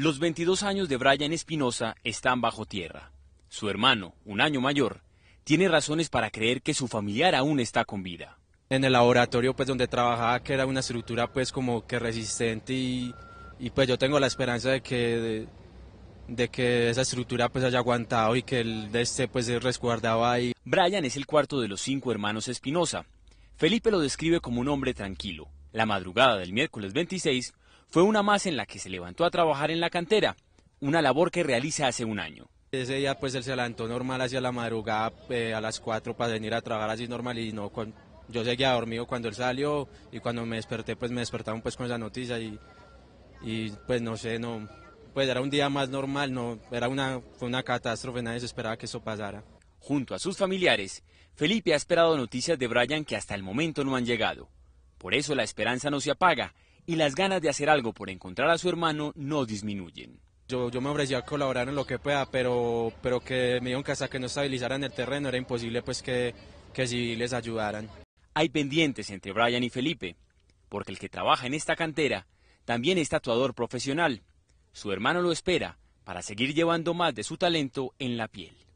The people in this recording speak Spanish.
Los 22 años de Brian Espinosa están bajo tierra. Su hermano, un año mayor, tiene razones para creer que su familiar aún está con vida. En el laboratorio pues donde trabajaba que era una estructura pues como que resistente y, pues yo tengo la esperanza de que de, que esa estructura pues haya aguantado y que el de este pues se resguardaba ahí. Brian es el cuarto de los cinco hermanos Espinosa. Felipe lo describe como un hombre tranquilo. La madrugada del miércoles 26 fue una más en la que se levantó a trabajar en la cantera, una labor que realiza hace un año. Ese día pues él se levantó normal hacia la madrugada eh, a las 4 para venir a trabajar así normal y no yo seguía dormido cuando él salió y cuando me desperté pues me despertaron pues con esa noticia y, pues no sé, no pues era un día más normal, no era una fue una catástrofe, nadie se esperaba que eso pasara. Junto a sus familiares, Felipe ha esperado noticias de Brian que hasta el momento no han llegado. Por eso la esperanza no se apaga y las ganas de hacer algo por encontrar a su hermano no disminuyen. Yo, yo me ofrecí a colaborar en lo que pueda, pero, pero que me dieron casa, que no estabilizaran el terreno era imposible pues que, que les ayudaran. Hay pendientes entre Brian y Felipe, porque el que trabaja en esta cantera también es tatuador profesional. Su hermano lo espera para seguir llevando más de su talento en la piel.